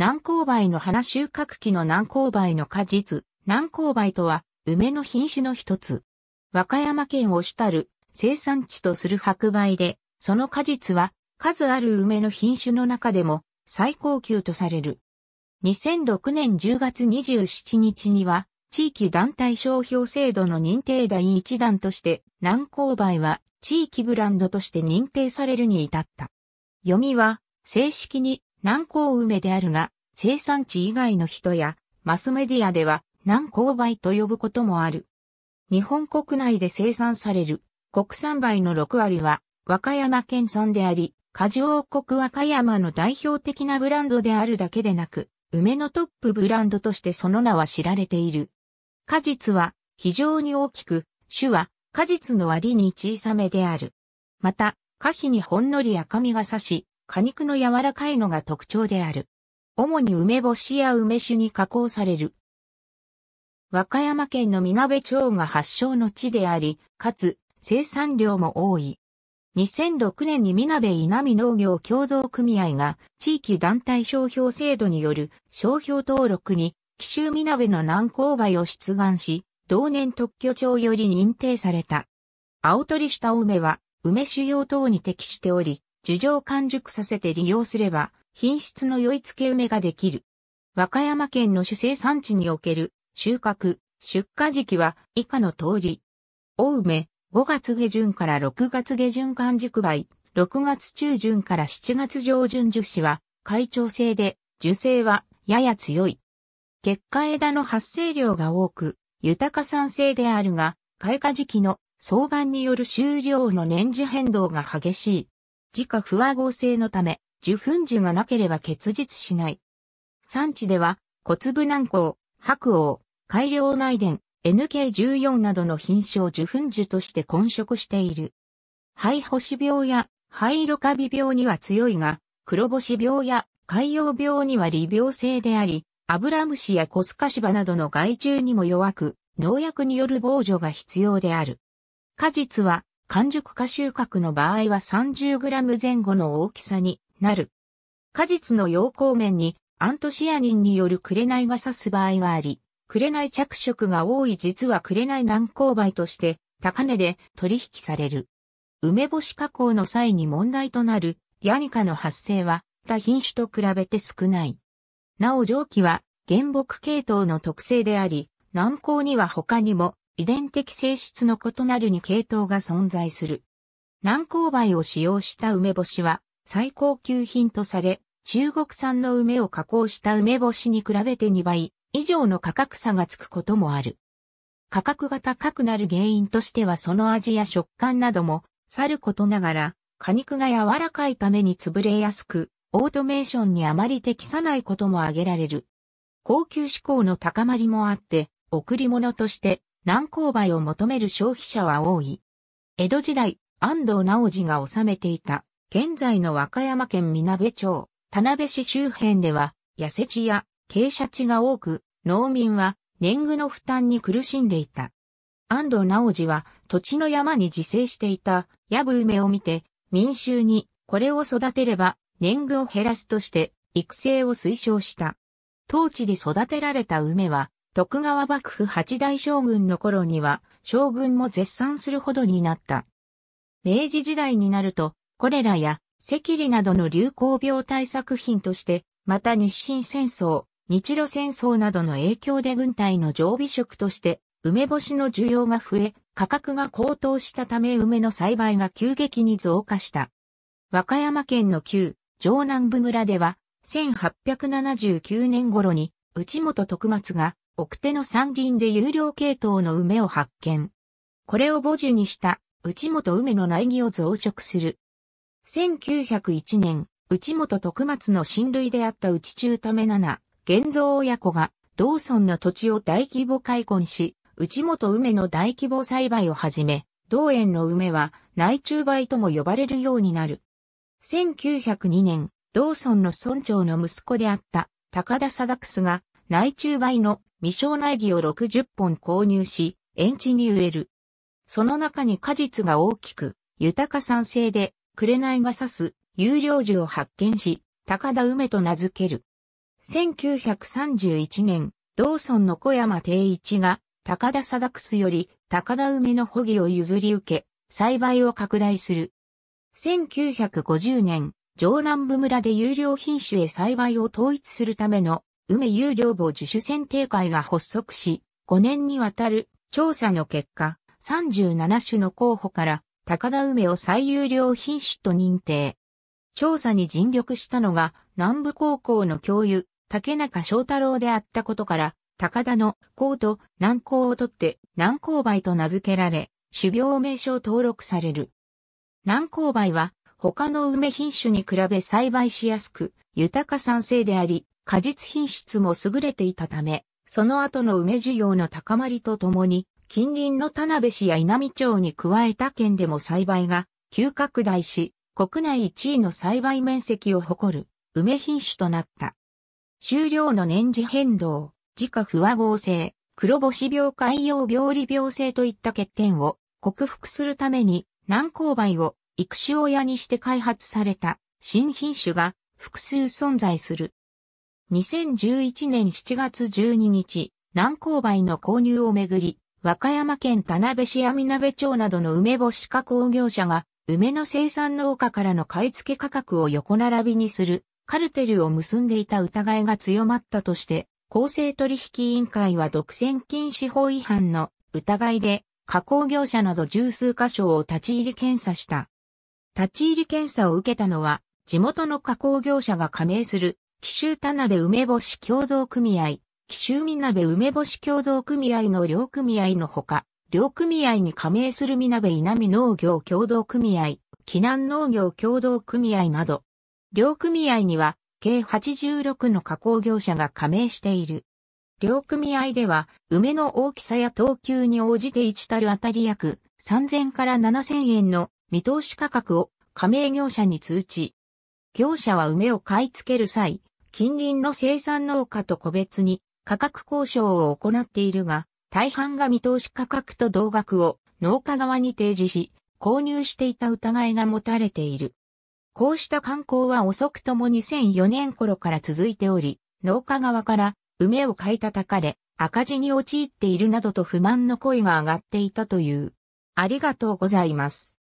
南高梅の花収穫期の南高梅の果実、南高梅とは、梅の品種の一つ。和歌山県を主たる生産地とする白梅で、その果実は、数ある梅の品種の中でも、最高級とされる。2006年10月27日には、地域団体商標制度の認定第一弾として、南高梅は地域ブランドとして認定されるに至った。読みは、正式に南高梅であるが、生産地以外の人やマスメディアでは南高梅と呼ぶこともある。日本国内で生産される国産梅の6割は和歌山県産であり、果樹王国和歌山の代表的なブランドであるだけでなく、梅のトップブランドとしてその名は知られている。果実は非常に大きく、種は果実の割に小さめである。また、果皮にほんのり赤みが差し、果肉の柔らかいのが特徴である。主に梅干しや梅酒に加工される。和歌山県のみなべ町が発祥の地であり、かつ生産量も多い。2006年にみなべ稲美農業協同組合が地域団体商標制度による商標登録に紀州みなべの南勾梅を出願し、同年特許庁より認定された。青取した梅は梅酒用等に適しており、樹上完熟させて利用すれば品質の良い付け梅ができる。和歌山県の主生産地における収穫、出荷時期は以下の通り。大梅、5月下旬から6月下旬間熟梅、6月中旬から7月上旬樹脂は、会長性で、樹勢はやや強い。結果枝の発生量が多く、豊か酸性であるが、開花時期の相番による収量の年次変動が激しい。自家不和合成のため、受粉樹がなければ結実しない。産地では、小粒南高、白王、改良内伝、NK14 などの品種を受粉樹として混色している。肺星病や肺色カビ病には強いが、黒星病や海洋病には利病性であり、アブラムシやコスカシバなどの害虫にも弱く、農薬による防除が必要である。果実は完熟化収穫の場合は 30g 前後の大きさになる。果実の陽光面にアントシアニンによる紅が刺す場合があり、紅着色が多い実は紅軟勾梅として高値で取引される。梅干し加工の際に問題となるヤニカの発生は他品種と比べて少ない。なお蒸気は原木系統の特性であり、軟膏には他にも遺伝的性質の異なるに系統が存在する。軟勾梅を使用した梅干しは最高級品とされ、中国産の梅を加工した梅干しに比べて2倍以上の価格差がつくこともある。価格が高くなる原因としてはその味や食感などもさることながら、果肉が柔らかいために潰れやすく、オートメーションにあまり適さないことも挙げられる。高級志向の高まりもあって、贈り物として難高梅を求める消費者は多い。江戸時代、安藤直次が治めていた現在の和歌山県みなべ町、田辺市周辺では、痩せ地や傾斜地が多く、農民は年貢の負担に苦しんでいた。安藤直次は土地の山に自生していた、ヤブ梅を見て、民衆にこれを育てれば年貢を減らすとして育成を推奨した。当地で育てられた梅は、徳川幕府八大将軍の頃には、将軍も絶賛するほどになった。明治時代になると、コレラや赤痢などの流行病対策品として、また日清戦争、日露戦争などの影響で軍隊の常備食として、梅干しの需要が増え、価格が高騰したため梅の栽培が急激に増加した。和歌山県の旧城南部村では、1879年頃に内本徳松が奥手の山林で有料系統の梅を発見。これを母樹にした内本梅の苗木を増殖する1901年、内本徳松の親類であった内中為七、現像親子が、道村の土地を大規模開墾し、内本梅の大規模栽培をはじめ、道園の梅は内中梅とも呼ばれるようになる。1902年、道村の村長の息子であった高田貞楠が内中梅の未生苗木を60本購入し、園地に植える。その中に果実が大きく、豊か酸性で紅が刺す有料樹を発見し、高田梅と名付ける。1931年、同村の小山定一が高田貞楠より高田梅の保義を譲り受け、栽培を拡大する。1950年、城南部村で有料品種へ栽培を統一するための梅有料母樹種選定会が発足し、5年にわたる調査の結果、37種の候補から高田梅を最優良品種と認定。調査に尽力したのが南部高校の教諭、竹中正太郎であったことから、高田の高と南高をとって南高梅と名付けられ、種苗名称登録される。南高梅は他の梅品種に比べ栽培しやすく、豊か酸性であり、果実品質も優れていたため、その後の梅需要の高まりとともに、近隣の田辺市や稲美町に加えた県でも栽培が急拡大し、国内1位の栽培面積を誇る梅品種となった。収量の年次変動、自家不和合成、黒星病海洋病理病性といった欠点を克服するために南高梅を育種親にして開発された新品種が複数存在する。2011年7月12日、南高梅の購入をめぐり、和歌山県田辺市や鍋町などの梅干し加工業者が、梅の生産農家からの買い付け価格を横並びにする、カルテルを結んでいた疑いが強まったとして、公正取引委員会は独占禁止法違反の疑いで、加工業者など十数箇所を立ち入り検査した。立ち入り検査を受けたのは、地元の加工業者が加盟する、紀州田辺梅干し協同組合、紀州みなべ梅干し協同組合の両組合のほか、両組合に加盟するみなべ稲見農業協同組合、紀南農業協同組合など、両組合には計86の加工業者が加盟している。両組合では、梅の大きさや等級に応じて1たるあたり約3000から7000円の見通し価格を加盟業者に通知。業者は梅を買い付ける際、近隣の生産農家と個別に価格交渉を行っているが、大半が見通し価格と同額を農家側に提示し、購入していた疑いが持たれている。こうした観光は遅くとも2004年頃から続いており、農家側から梅を買い叩かれ、赤字に陥っているなどと不満の声が上がっていたという。ありがとうございます。